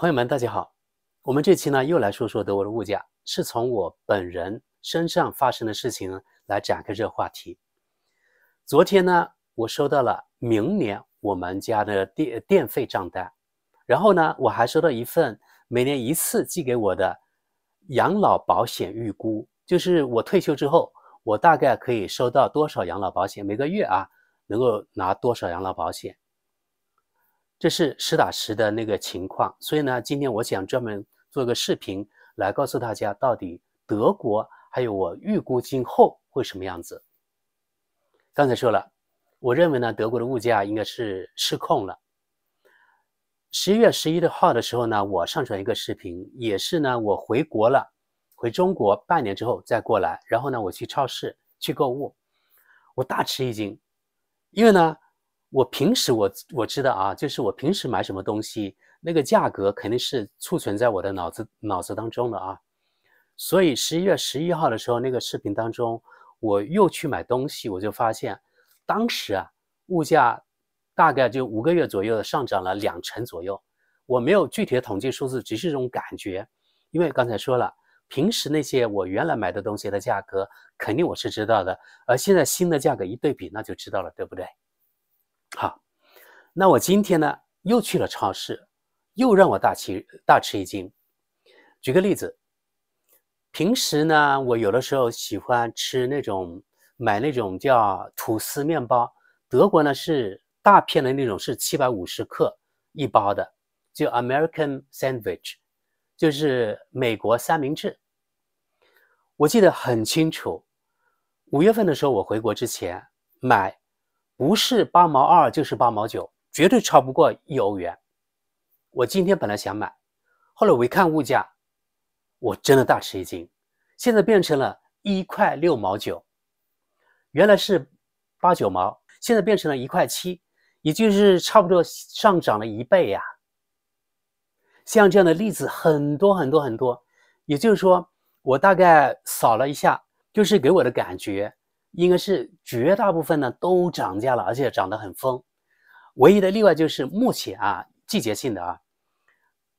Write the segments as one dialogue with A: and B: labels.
A: 朋友们，大家好。我们这期呢又来说说德国的物价，是从我本人身上发生的事情来展开这个话题。昨天呢，我收到了明年我们家的电电费账单，然后呢，我还收到一份每年一次寄给我的养老保险预估，就是我退休之后，我大概可以收到多少养老保险，每个月啊能够拿多少养老保险。这是实打实的那个情况，所以呢，今天我想专门做个视频来告诉大家，到底德国还有我预估今后会什么样子。刚才说了，我认为呢，德国的物价应该是失控了。十一月十一号的时候呢，我上传一个视频，也是呢，我回国了，回中国半年之后再过来，然后呢，我去超市去购物，我大吃一惊，因为呢。我平时我我知道啊，就是我平时买什么东西，那个价格肯定是储存在我的脑子脑子当中的啊。所以十一月十一号的时候，那个视频当中，我又去买东西，我就发现，当时啊，物价大概就五个月左右的上涨了两成左右。我没有具体的统计数字，只是这种感觉，因为刚才说了，平时那些我原来买的东西的价格，肯定我是知道的，而现在新的价格一对比，那就知道了，对不对？好，那我今天呢又去了超市，又让我大吃大吃一惊。举个例子，平时呢，我有的时候喜欢吃那种买那种叫吐司面包，德国呢是大片的那种，是七百五十克一包的，就 American sandwich，就是美国三明治。我记得很清楚，五月份的时候我回国之前买。不是八毛二，就是八毛九，绝对超不过一欧元。我今天本来想买，后来我一看物价，我真的大吃一惊，现在变成了一块六毛九。原来是八九毛，现在变成了一块七，也就是差不多上涨了一倍呀。像这样的例子很多很多很多，也就是说，我大概扫了一下，就是给我的感觉。应该是绝大部分呢都涨价了，而且涨得很疯。唯一的例外就是目前啊，季节性的啊，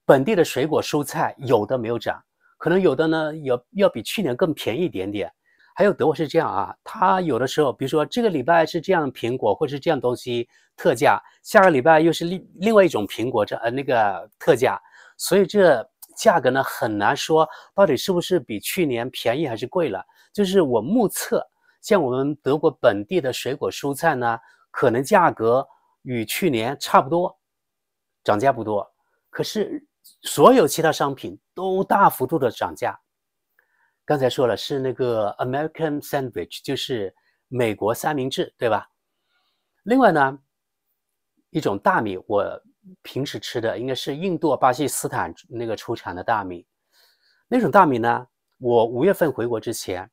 A: 本地的水果蔬菜有的没有涨，可能有的呢要要比去年更便宜一点点。还有德国是这样啊，它有的时候，比如说这个礼拜是这样苹果或者是这样东西特价，下个礼拜又是另另外一种苹果这呃那个特价，所以这价格呢很难说到底是不是比去年便宜还是贵了。就是我目测。像我们德国本地的水果蔬菜呢，可能价格与去年差不多，涨价不多。可是所有其他商品都大幅度的涨价。刚才说了是那个 American sandwich，就是美国三明治，对吧？另外呢，一种大米我平时吃的应该是印度、巴基斯坦那个出产的大米。那种大米呢，我五月份回国之前。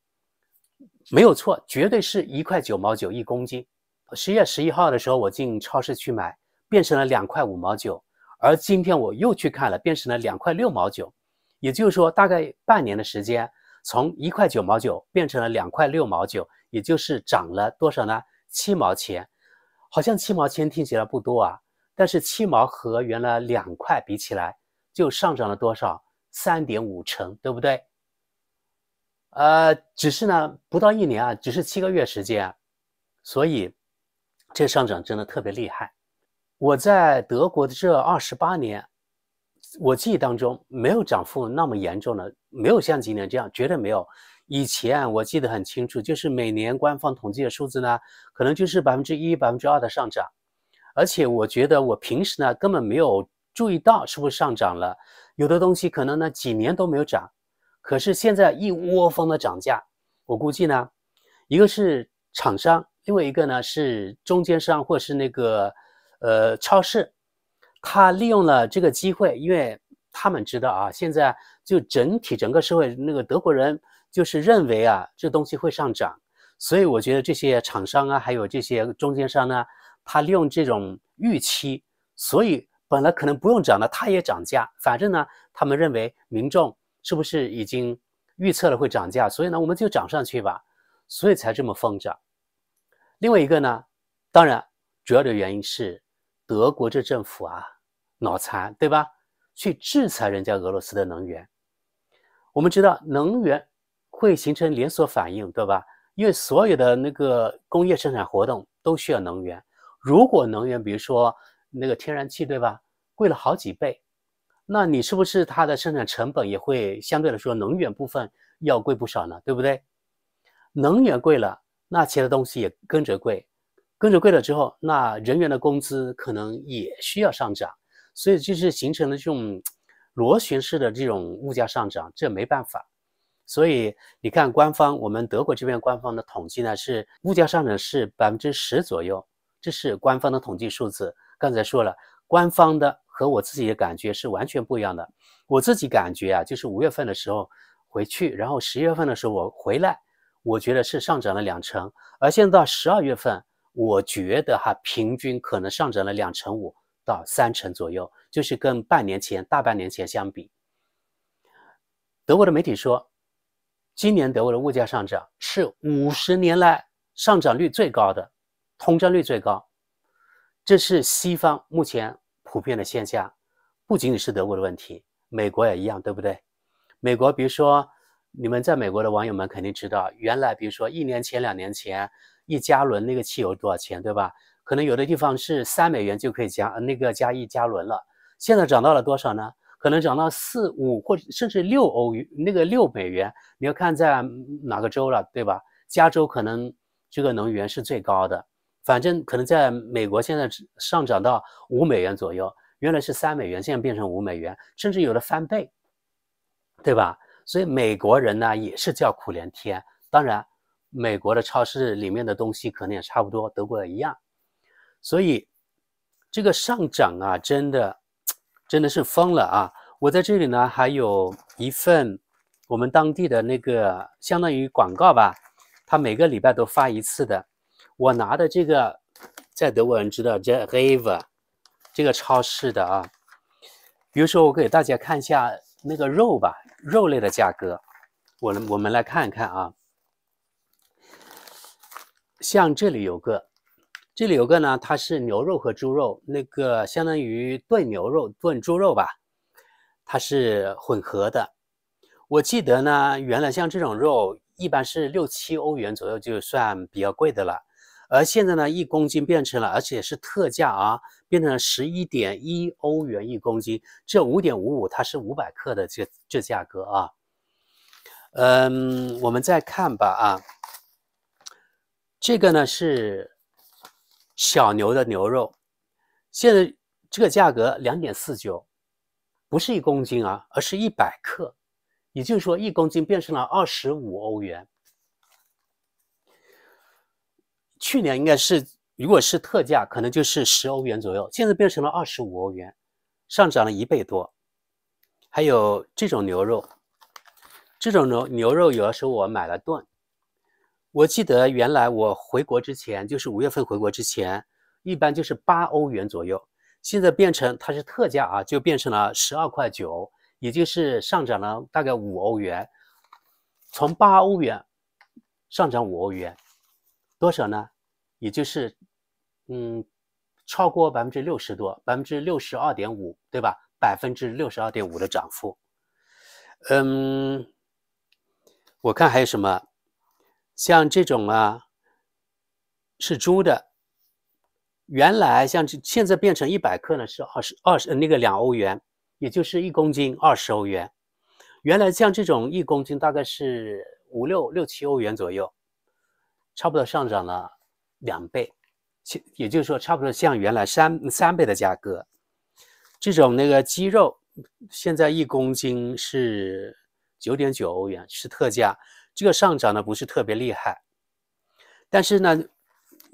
A: 没有错，绝对是一块九毛九一公斤。十月十一号的时候，我进超市去买，变成了两块五毛九。而今天我又去看了，变成了两块六毛九。也就是说，大概半年的时间，从一块九毛九变成了两块六毛九，也就是涨了多少呢？七毛钱。好像七毛钱听起来不多啊，但是七毛和原来两块比起来，就上涨了多少？三点五成，对不对？呃，只是呢，不到一年啊，只是七个月时间，所以这上涨真的特别厉害。我在德国的这二十八年，我记忆当中没有涨幅那么严重的，没有像今年这样，绝对没有。以前我记得很清楚，就是每年官方统计的数字呢，可能就是百分之一、百分之二的上涨。而且我觉得我平时呢根本没有注意到是不是上涨了，有的东西可能呢几年都没有涨。可是现在一窝蜂的涨价，我估计呢，一个是厂商，另外一个呢是中间商或者是那个呃超市，他利用了这个机会，因为他们知道啊，现在就整体整个社会那个德国人就是认为啊这东西会上涨，所以我觉得这些厂商啊，还有这些中间商呢，他利用这种预期，所以本来可能不用涨的，他也涨价，反正呢，他们认为民众。是不是已经预测了会涨价？所以呢，我们就涨上去吧，所以才这么疯涨。另外一个呢，当然主要的原因是德国这政府啊，脑残对吧？去制裁人家俄罗斯的能源。我们知道能源会形成连锁反应对吧？因为所有的那个工业生产活动都需要能源，如果能源比如说那个天然气对吧，贵了好几倍。那你是不是它的生产成本也会相对来说能源部分要贵不少呢？对不对？能源贵了，那其他东西也跟着贵，跟着贵了之后，那人员的工资可能也需要上涨，所以就是形成了这种螺旋式的这种物价上涨，这没办法。所以你看，官方我们德国这边官方的统计呢是物价上涨是百分之十左右，这是官方的统计数字。刚才说了，官方的。和我自己的感觉是完全不一样的。我自己感觉啊，就是五月份的时候回去，然后十月份的时候我回来，我觉得是上涨了两成。而现在到十二月份，我觉得哈，平均可能上涨了两成五到三成左右，就是跟半年前、大半年前相比。德国的媒体说，今年德国的物价上涨是五十年来上涨率最高的，通胀率最高。这是西方目前。普遍的现象，不仅仅是德国的问题，美国也一样，对不对？美国，比如说，你们在美国的网友们肯定知道，原来比如说一年前、两年前，一加仑那个汽油多少钱，对吧？可能有的地方是三美元就可以加那个加一加仑了，现在涨到了多少呢？可能涨到四五或甚至六欧元，那个六美元，你要看在哪个州了，对吧？加州可能这个能源是最高的。反正可能在美国现在上涨到五美元左右，原来是三美元，现在变成五美元，甚至有的翻倍，对吧？所以美国人呢也是叫苦连天。当然，美国的超市里面的东西可能也差不多，德国一样。所以这个上涨啊，真的真的是疯了啊！我在这里呢，还有一份我们当地的那个相当于广告吧，它每个礼拜都发一次的。我拿的这个，在德国人知道叫 r a v a 这个超市的啊。比如说，我给大家看一下那个肉吧，肉类的价格，我我们来看一看啊。像这里有个，这里有个呢，它是牛肉和猪肉，那个相当于炖牛肉、炖猪肉吧，它是混合的。我记得呢，原来像这种肉一般是六七欧元左右就算比较贵的了。而现在呢，一公斤变成了，而且是特价啊，变成了十一点一欧元一公斤。这五点五五它是五百克的这这价格啊。嗯，我们再看吧啊，这个呢是小牛的牛肉，现在这个价格两点四九，不是一公斤啊，而是一百克，也就是说一公斤变成了二十五欧元。去年应该是，如果是特价，可能就是十欧元左右，现在变成了二十五欧元，上涨了一倍多。还有这种牛肉，这种牛牛肉，有的时候我买了炖。我记得原来我回国之前，就是五月份回国之前，一般就是八欧元左右，现在变成它是特价啊，就变成了十二块九，也就是上涨了大概五欧元，从八欧元上涨五欧元。多少呢？也就是，嗯，超过百分之六十多，百分之六十二点五，对吧？百分之六十二点五的涨幅。嗯，我看还有什么，像这种啊，是猪的，原来像这现在变成一百克呢，是二十二十那个两欧元，也就是一公斤二十欧元。原来像这种一公斤大概是五六六七欧元左右。差不多上涨了两倍，其也就是说差不多像原来三三倍的价格。这种那个鸡肉现在一公斤是九点九欧元，是特价。这个上涨呢不是特别厉害，但是呢，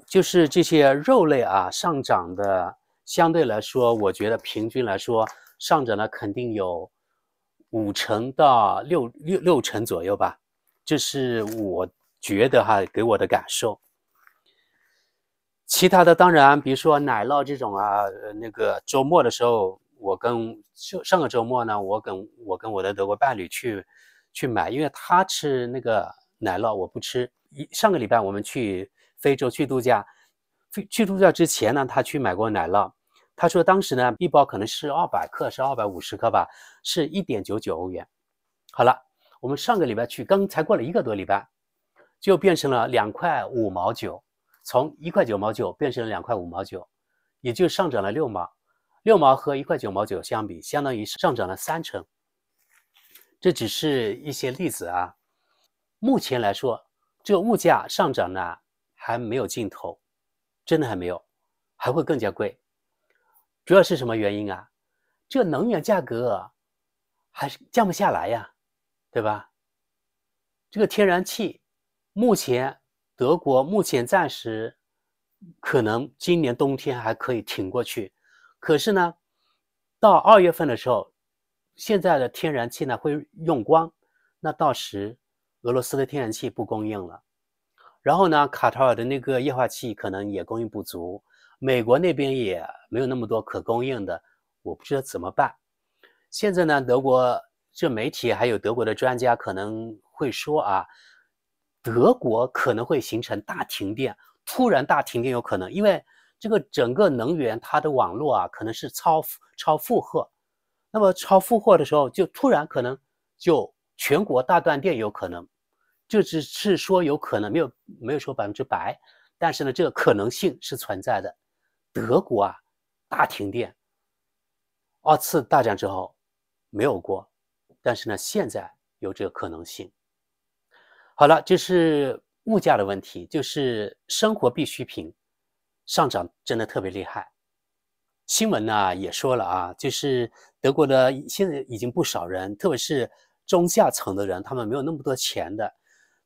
A: 就是这些肉类啊上涨的相对来说，我觉得平均来说上涨了肯定有五成到六六六成左右吧。这是我。觉得哈，给我的感受。其他的当然，比如说奶酪这种啊，那个周末的时候，我跟上上个周末呢，我跟我跟我的德国伴侣去去买，因为他吃那个奶酪，我不吃。一上个礼拜我们去非洲去度假，去去度假之前呢，他去买过奶酪，他说当时呢，一包可能是二百克，是二百五十克吧，是一点九九欧元。好了，我们上个礼拜去，刚才过了一个多礼拜。就变成了两块五毛九，从一块九毛九变成了两块五毛九，也就上涨了六毛。六毛和一块九毛九相比，相当于上涨了三成。这只是一些例子啊。目前来说，这个物价上涨呢还没有尽头，真的还没有，还会更加贵。主要是什么原因啊？这能源价格还是降不下来呀，对吧？这个天然气。目前，德国目前暂时可能今年冬天还可以挺过去，可是呢，到二月份的时候，现在的天然气呢会用光，那到时俄罗斯的天然气不供应了，然后呢，卡塔尔的那个液化气可能也供应不足，美国那边也没有那么多可供应的，我不知道怎么办。现在呢，德国这媒体还有德国的专家可能会说啊。德国可能会形成大停电，突然大停电有可能，因为这个整个能源它的网络啊，可能是超超负荷，那么超负荷的时候，就突然可能就全国大断电有可能，就只是说有可能，没有没有说百分之百，但是呢，这个可能性是存在的。德国啊，大停电，二次大战之后没有过，但是呢，现在有这个可能性。好了，就是物价的问题，就是生活必需品上涨真的特别厉害。新闻呢也说了啊，就是德国的现在已经不少人，特别是中下层的人，他们没有那么多钱的，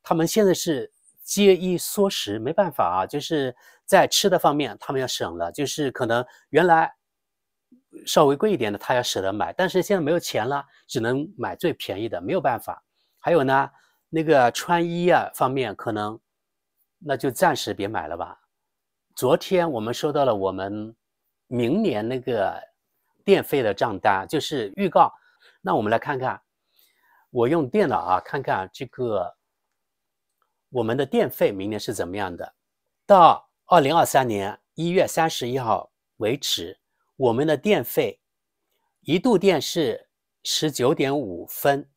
A: 他们现在是节衣缩食，没办法啊，就是在吃的方面他们要省了，就是可能原来稍微贵一点的他要舍得买，但是现在没有钱了，只能买最便宜的，没有办法。还有呢。那个穿衣啊方面可能，那就暂时别买了吧。昨天我们收到了我们明年那个电费的账单，就是预告。那我们来看看，我用电脑啊看看这个我们的电费明年是怎么样的。到二零二三年一月三十一号为止，我们的电费一度电是十九点五分。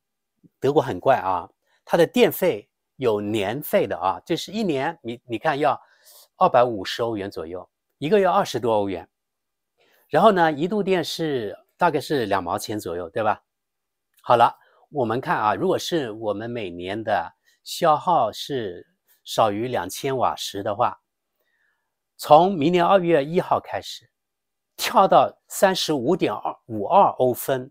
A: 德国很怪啊。它的电费有年费的啊，就是一年，你你看要二百五十欧元左右，一个月二十多欧元。然后呢，一度电是大概是两毛钱左右，对吧？好了，我们看啊，如果是我们每年的消耗是少于两千瓦时的话，从明年二月一号开始，跳到三十五点二五二欧分，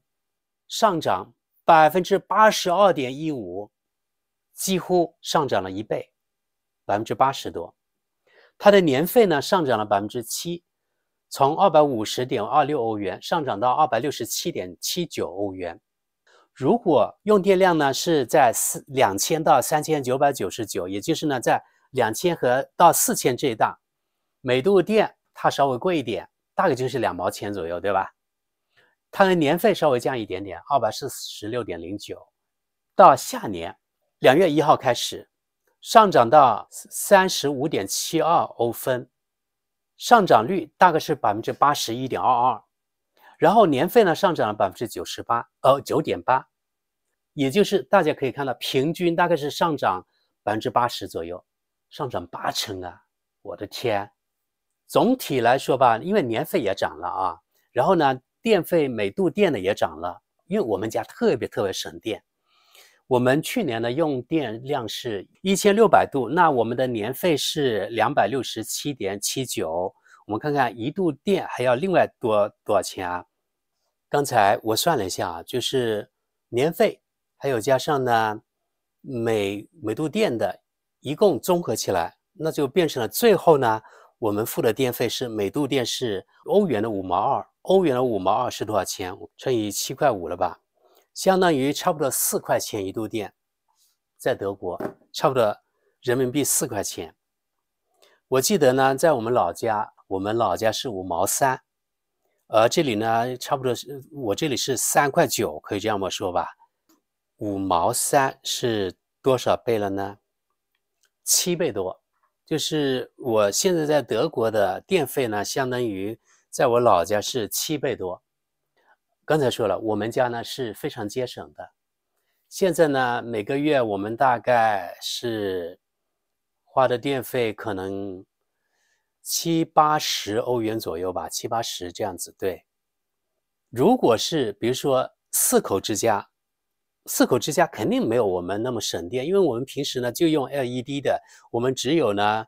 A: 上涨百分之八十二点一五。几乎上涨了一倍，百分之八十多。它的年费呢上涨了百分之七，从二百五十点二六欧元上涨到二百六十七点七九欧元。如果用电量呢是在四两千到三千九百九十九，也就是呢在两千和到四千这一档，每度电它稍微贵一点，大概就是两毛钱左右，对吧？它的年费稍微降一点点，二百四十六点零九。到下年。两月一号开始，上涨到三十五点七二欧分，上涨率大概是百分之八十一点二二，然后年费呢上涨了百分之九十八，呃九点八，也就是大家可以看到，平均大概是上涨百分之八十左右，上涨八成啊！我的天，总体来说吧，因为年费也涨了啊，然后呢，电费每度电呢也涨了，因为我们家特别特别省电。我们去年的用电量是一千六百度，那我们的年费是两百六十七点七九。我们看看一度电还要另外多多少钱啊？刚才我算了一下啊，就是年费还有加上呢，每每度电的，一共综合起来，那就变成了最后呢，我们付的电费是每度电是欧元的五毛二，欧元的五毛二是多少钱？乘以七块五了吧？相当于差不多四块钱一度电，在德国差不多人民币四块钱。我记得呢，在我们老家，我们老家是五毛三，而这里呢差不多是我这里是三块九，可以这样么说吧。五毛三是多少倍了呢？七倍多，就是我现在在德国的电费呢，相当于在我老家是七倍多。刚才说了，我们家呢是非常节省的。现在呢，每个月我们大概是花的电费可能七八十欧元左右吧，七八十这样子。对，如果是比如说四口之家，四口之家肯定没有我们那么省电，因为我们平时呢就用 LED 的，我们只有呢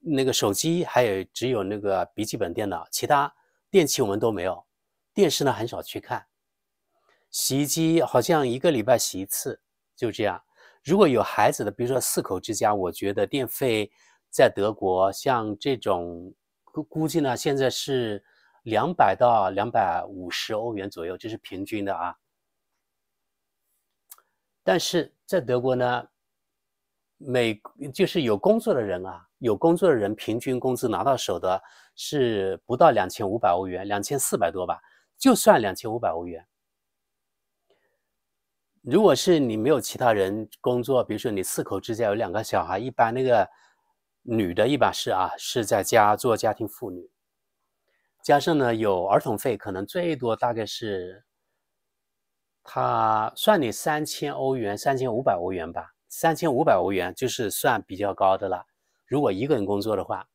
A: 那个手机，还有只有那个笔记本电脑，其他电器我们都没有。电视呢很少去看，洗衣机好像一个礼拜洗一次，就这样。如果有孩子的，比如说四口之家，我觉得电费在德国像这种估估计呢，现在是两百到两百五十欧元左右，这是平均的啊。但是在德国呢，每就是有工作的人啊，有工作的人平均工资拿到手的是不到两千五百欧元，两千四百多吧。就算两千五百欧元，如果是你没有其他人工作，比如说你四口之家有两个小孩，一般那个女的一般是啊是在家做家庭妇女，加上呢有儿童费，可能最多大概是，他算你三千欧元，三千五百欧元吧，三千五百欧元就是算比较高的了。如果一个人工作的话，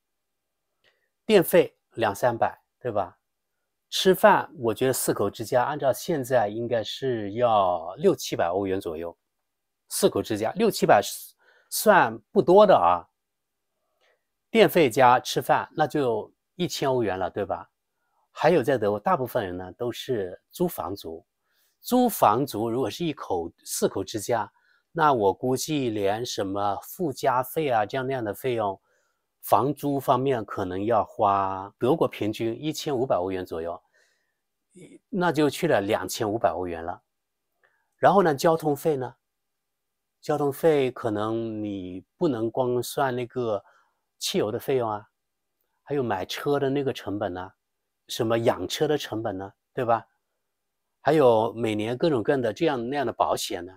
A: 电费两三百，对吧？吃饭，我觉得四口之家按照现在应该是要六七百欧元左右。四口之家六七百算不多的啊。电费加吃饭，那就一千欧元了，对吧？还有在德国，大部分人呢都是租房族。租房族如果是一口四口之家，那我估计连什么附加费啊、这样那样的费用。房租方面可能要花德国平均一千五百欧元左右，那就去了两千五百欧元了。然后呢，交通费呢？交通费可能你不能光算那个汽油的费用啊，还有买车的那个成本呢，什么养车的成本呢，对吧？还有每年各种各样的这样那样的保险呢，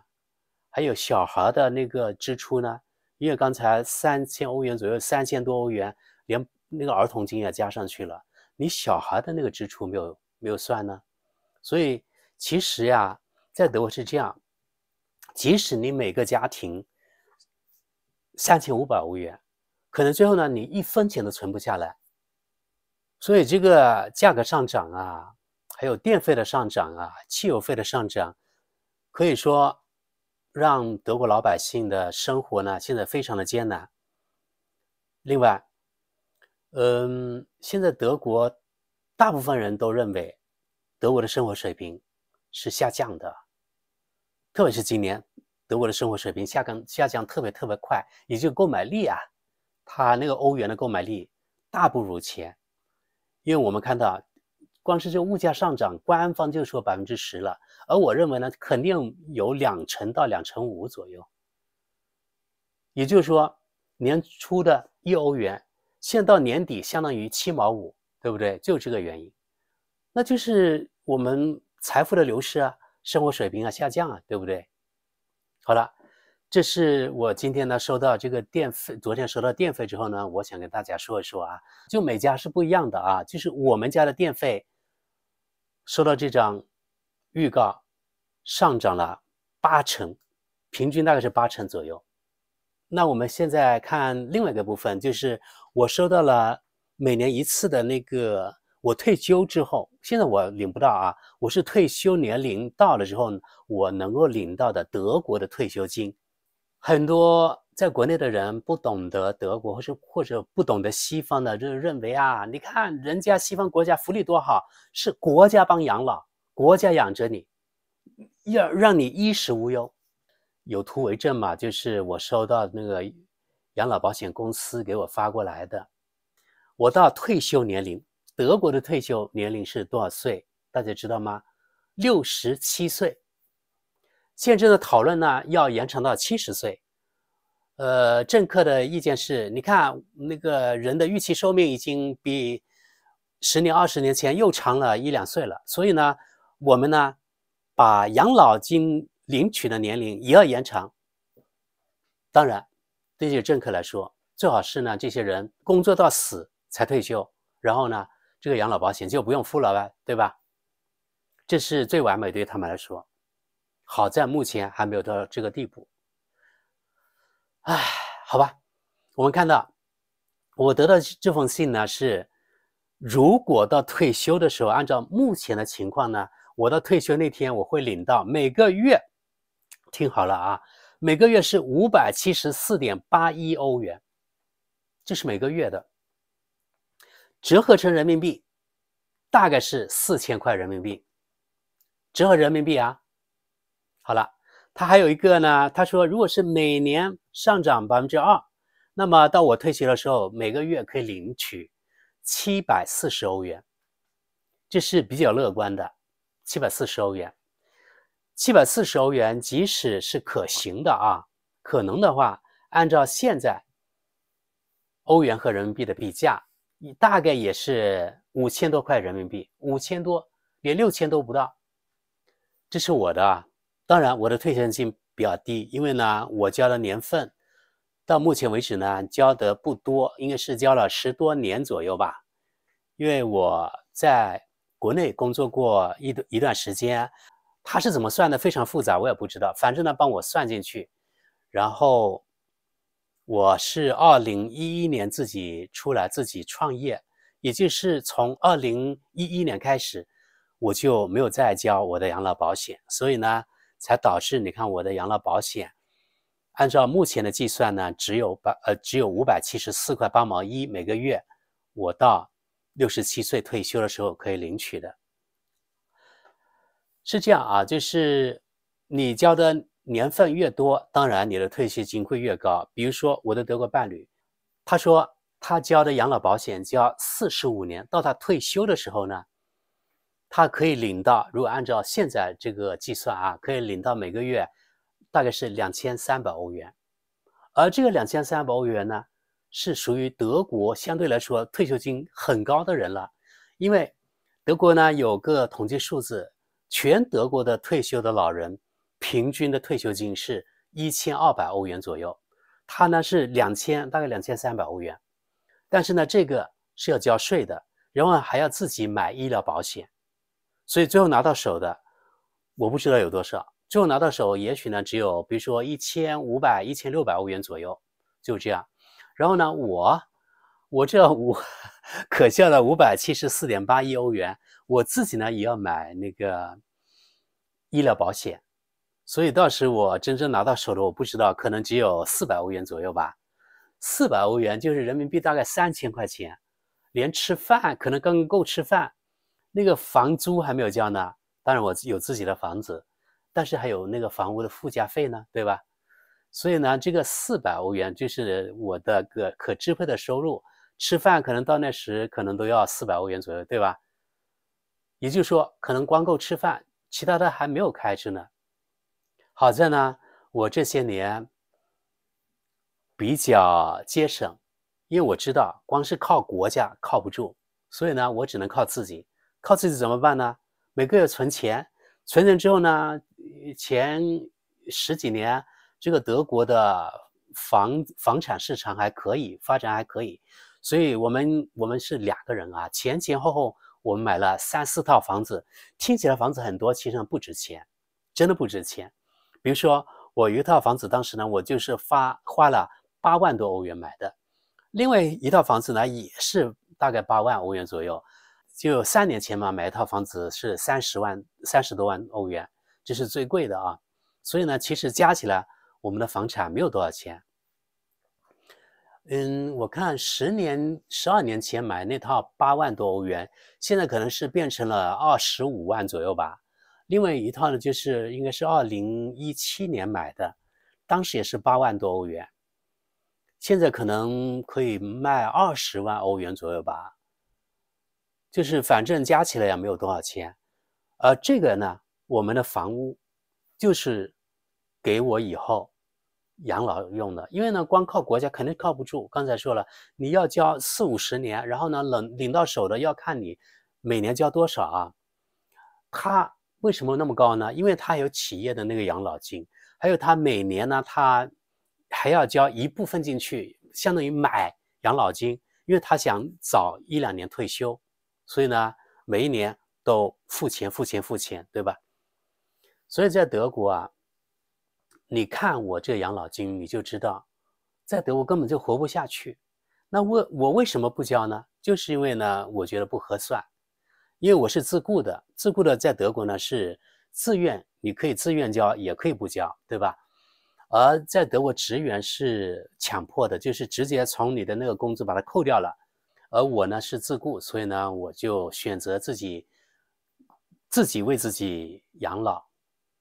A: 还有小孩的那个支出呢。因为刚才三千欧元左右，三千多欧元，连那个儿童金也加上去了，你小孩的那个支出没有没有算呢，所以其实呀，在德国是这样，即使你每个家庭三千五百欧元，可能最后呢，你一分钱都存不下来。所以这个价格上涨啊，还有电费的上涨啊，汽油费的上涨，可以说。让德国老百姓的生活呢，现在非常的艰难。另外，嗯，现在德国大部分人都认为德国的生活水平是下降的，特别是今年德国的生活水平下降下降特别特别快，也就购买力啊，它那个欧元的购买力大不如前，因为我们看到。光是这物价上涨，官方就说百分之十了，而我认为呢，肯定有两成到两成五左右。也就是说，年初的一欧元，现在到年底相当于七毛五，对不对？就这个原因，那就是我们财富的流失啊，生活水平啊下降啊，对不对？好了，这是我今天呢收到这个电费，昨天收到电费之后呢，我想跟大家说一说啊，就每家是不一样的啊，就是我们家的电费。收到这张预告，上涨了八成，平均大概是八成左右。那我们现在看另外一个部分，就是我收到了每年一次的那个，我退休之后，现在我领不到啊，我是退休年龄到了之后，我能够领到的德国的退休金，很多。在国内的人不懂得德国，或是或者不懂得西方的，就认为啊，你看人家西方国家福利多好，是国家帮养老，国家养着你，要让你衣食无忧。有图为证嘛，就是我收到那个养老保险公司给我发过来的。我到退休年龄，德国的退休年龄是多少岁？大家知道吗？六十七岁。现在的讨论呢，要延长到七十岁。呃，政客的意见是：你看那个人的预期寿命已经比十年、二十年前又长了一两岁了，所以呢，我们呢，把养老金领取的年龄也要延长。当然，对这些政客来说，最好是呢，这些人工作到死才退休，然后呢，这个养老保险就不用付了呗，对吧？这是最完美对他们来说。好在目前还没有到这个地步。唉，好吧，我们看到，我得到这封信呢是，如果到退休的时候，按照目前的情况呢，我到退休那天我会领到每个月，听好了啊，每个月是五百七十四点八一欧元，这是每个月的，折合成人民币大概是四千块人民币，折合人民币啊，好了。他还有一个呢，他说，如果是每年上涨百分之二，那么到我退休的时候，每个月可以领取七百四十欧元，这是比较乐观的，七百四十欧元，七百四十欧元，即使是可行的啊，可能的话，按照现在欧元和人民币的比价，大概也是五千多块人民币，五千多，连六千都不到，这是我的啊。当然，我的退休金比较低，因为呢，我交的年份到目前为止呢交的不多，应该是交了十多年左右吧。因为我在国内工作过一段一段时间，他是怎么算的非常复杂，我也不知道。反正呢，帮我算进去。然后，我是二零一一年自己出来自己创业，也就是从二零一一年开始，我就没有再交我的养老保险，所以呢。才导致你看我的养老保险，按照目前的计算呢，只有八呃只有五百七十四块八毛一每个月，我到六十七岁退休的时候可以领取的，是这样啊，就是你交的年份越多，当然你的退休金会越高。比如说我的德国伴侣，他说他交的养老保险交四十五年，到他退休的时候呢。他可以领到，如果按照现在这个计算啊，可以领到每个月，大概是两千三百欧元。而这个两千三百欧元呢，是属于德国相对来说退休金很高的人了。因为德国呢有个统计数字，全德国的退休的老人平均的退休金是一千二百欧元左右。他呢是两千，大概两千三百欧元。但是呢，这个是要交税的，然后还要自己买医疗保险。所以最后拿到手的，我不知道有多少。最后拿到手也许呢只有，比如说一千五百、一千六百欧元左右，就这样。然后呢，我我这五可笑的五百七十四点八亿欧元，我自己呢也要买那个医疗保险。所以到时我真正拿到手的，我不知道，可能只有四百欧元左右吧。四百欧元就是人民币大概三千块钱，连吃饭可能刚刚够吃饭。那个房租还没有交呢，当然我有自己的房子，但是还有那个房屋的附加费呢，对吧？所以呢，这个四百欧元就是我的个可支配的收入，吃饭可能到那时可能都要四百欧元左右，对吧？也就是说，可能光够吃饭，其他的还没有开支呢。好在呢，我这些年比较节省，因为我知道光是靠国家靠不住，所以呢，我只能靠自己。靠自己怎么办呢？每个月存钱，存钱之后呢，前十几年这个德国的房房产市场还可以，发展还可以，所以，我们我们是两个人啊，前前后后我们买了三四套房子，听起来房子很多，其实不值钱，真的不值钱。比如说，我有一套房子，当时呢，我就是花花了八万多欧元买的，另外一套房子呢，也是大概八万欧元左右。就三年前嘛，买一套房子是三十万三十多万欧元，这是最贵的啊。所以呢，其实加起来我们的房产没有多少钱。嗯，我看十年十二年前买那套八万多欧元，现在可能是变成了二十五万左右吧。另外一套呢，就是应该是二零一七年买的，当时也是八万多欧元，现在可能可以卖二十万欧元左右吧。就是反正加起来也没有多少钱，而这个呢，我们的房屋，就是给我以后养老用的。因为呢，光靠国家肯定靠不住。刚才说了，你要交四五十年，然后呢，能领到手的要看你每年交多少啊。他为什么那么高呢？因为他有企业的那个养老金，还有他每年呢，他还要交一部分进去，相当于买养老金，因为他想早一两年退休。所以呢，每一年都付钱、付钱、付钱，对吧？所以在德国啊，你看我这养老金，你就知道，在德国根本就活不下去。那为我为什么不交呢？就是因为呢，我觉得不合算。因为我是自雇的，自雇的在德国呢是自愿，你可以自愿交，也可以不交，对吧？而在德国职员是强迫的，就是直接从你的那个工资把它扣掉了。而我呢是自雇，所以呢我就选择自己自己为自己养老，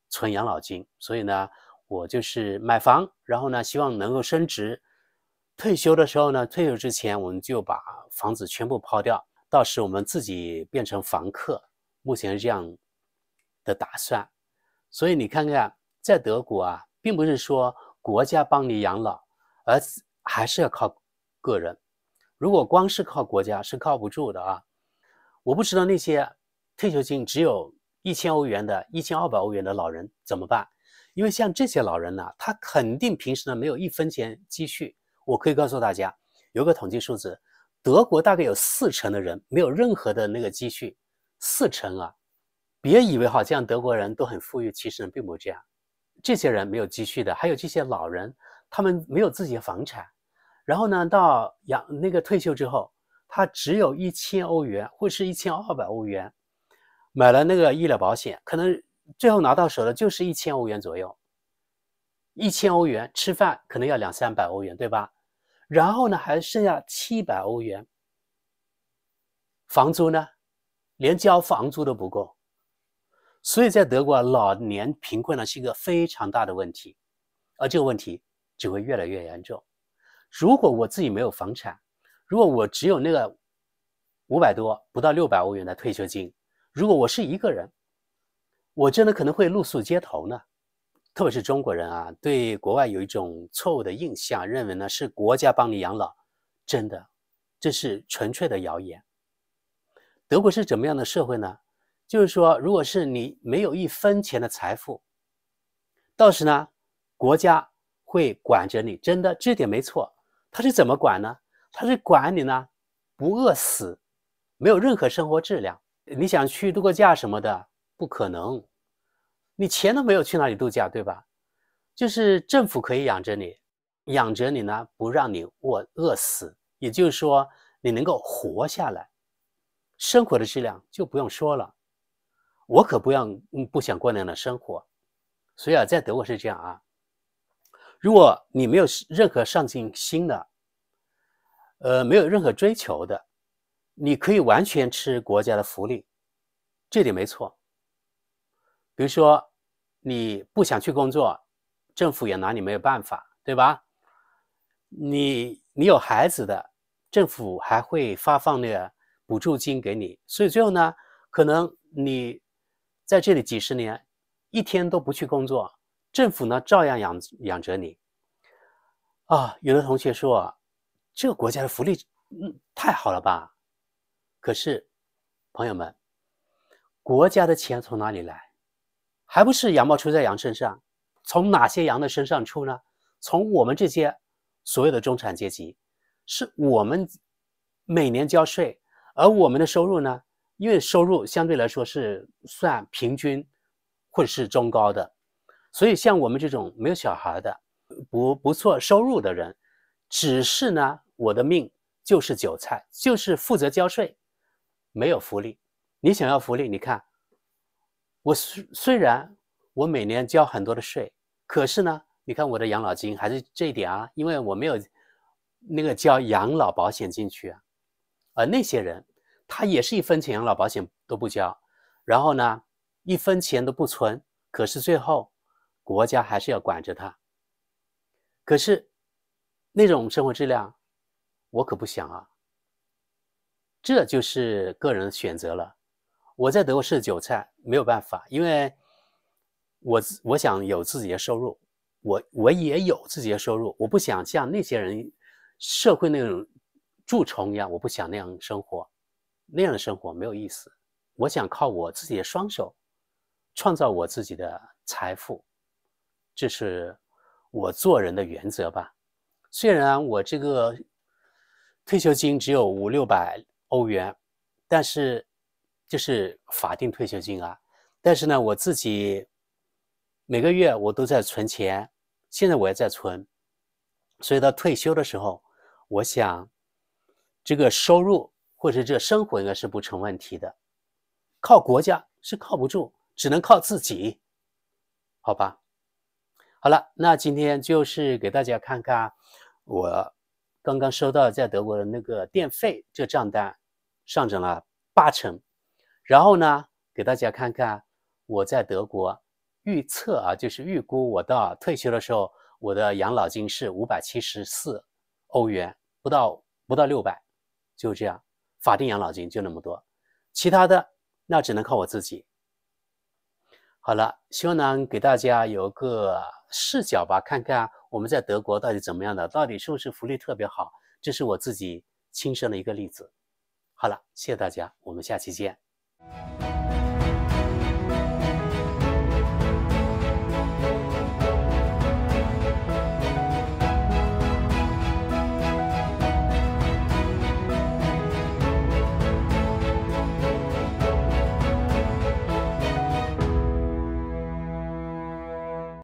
A: 存养老金。所以呢我就是买房，然后呢希望能够升值。退休的时候呢，退休之前我们就把房子全部抛掉，到时我们自己变成房客。目前是这样的打算。所以你看看，在德国啊，并不是说国家帮你养老，而还是要靠个人。如果光是靠国家是靠不住的啊！我不知道那些退休金只有一千欧元的、一千二百欧元的老人怎么办？因为像这些老人呢，他肯定平时呢没有一分钱积蓄。我可以告诉大家，有个统计数字，德国大概有四成的人没有任何的那个积蓄，四成啊！别以为哈，像德国人都很富裕，其实并不这样。这些人没有积蓄的，还有这些老人，他们没有自己的房产。然后呢，到养那个退休之后，他只有一千欧元，或是一千二百欧元，买了那个医疗保险，可能最后拿到手的就是一千欧元左右。一千欧元吃饭可能要两三百欧元，对吧？然后呢，还剩下七百欧元，房租呢，连交房租都不够，所以在德国老年贫困呢是一个非常大的问题，而这个问题只会越来越严重。如果我自己没有房产，如果我只有那个五百多不到六百欧元的退休金，如果我是一个人，我真的可能会露宿街头呢。特别是中国人啊，对国外有一种错误的印象，认为呢是国家帮你养老，真的这是纯粹的谣言。德国是怎么样的社会呢？就是说，如果是你没有一分钱的财富，到时呢国家会管着你，真的这点没错。他是怎么管呢？他是管你呢，不饿死，没有任何生活质量。你想去度个假什么的，不可能，你钱都没有去哪里度假，对吧？就是政府可以养着你，养着你呢，不让你饿饿死。也就是说，你能够活下来，生活的质量就不用说了。我可不要，嗯，不想过那样的生活。所以啊，在德国是这样啊。如果你没有任何上进心的，呃，没有任何追求的，你可以完全吃国家的福利，这点没错。比如说，你不想去工作，政府也拿你没有办法，对吧？你你有孩子的，政府还会发放那个补助金给你，所以最后呢，可能你在这里几十年，一天都不去工作。政府呢，照样养养着你啊！有的同学说，这个国家的福利嗯太好了吧？可是，朋友们，国家的钱从哪里来？还不是羊毛出在羊身上？从哪些羊的身上出呢？从我们这些所有的中产阶级，是我们每年交税，而我们的收入呢，因为收入相对来说是算平均或者是中高的。所以，像我们这种没有小孩的、不不错收入的人，只是呢，我的命就是韭菜，就是负责交税，没有福利。你想要福利？你看，我虽虽然我每年交很多的税，可是呢，你看我的养老金还是这一点啊，因为我没有那个交养老保险进去啊。而那些人，他也是一分钱养老保险都不交，然后呢，一分钱都不存，可是最后。国家还是要管着他，可是那种生活质量，我可不想啊。这就是个人选择了。我在德国是韭菜，没有办法，因为我我想有自己的收入，我我也有自己的收入，我不想像那些人社会那种蛀虫一样，我不想那样生活，那样的生活没有意思。我想靠我自己的双手，创造我自己的财富。这是我做人的原则吧。虽然我这个退休金只有五六百欧元，但是就是法定退休金啊。但是呢，我自己每个月我都在存钱，现在我也在存，所以到退休的时候，我想这个收入或者这生活应该是不成问题的。靠国家是靠不住，只能靠自己，好吧？好了，那今天就是给大家看看我刚刚收到在德国的那个电费这账单，上涨了八成。然后呢，给大家看看我在德国预测啊，就是预估我到退休的时候，我的养老金是五百七十四欧元，不到不到六百，就这样，法定养老金就那么多，其他的那只能靠我自己。好了，希望能给大家有个。视角吧，看看我们在德国到底怎么样的，到底是不是福利特别好？这是我自己亲身的一个例子。好了，谢谢大家，我们下期见。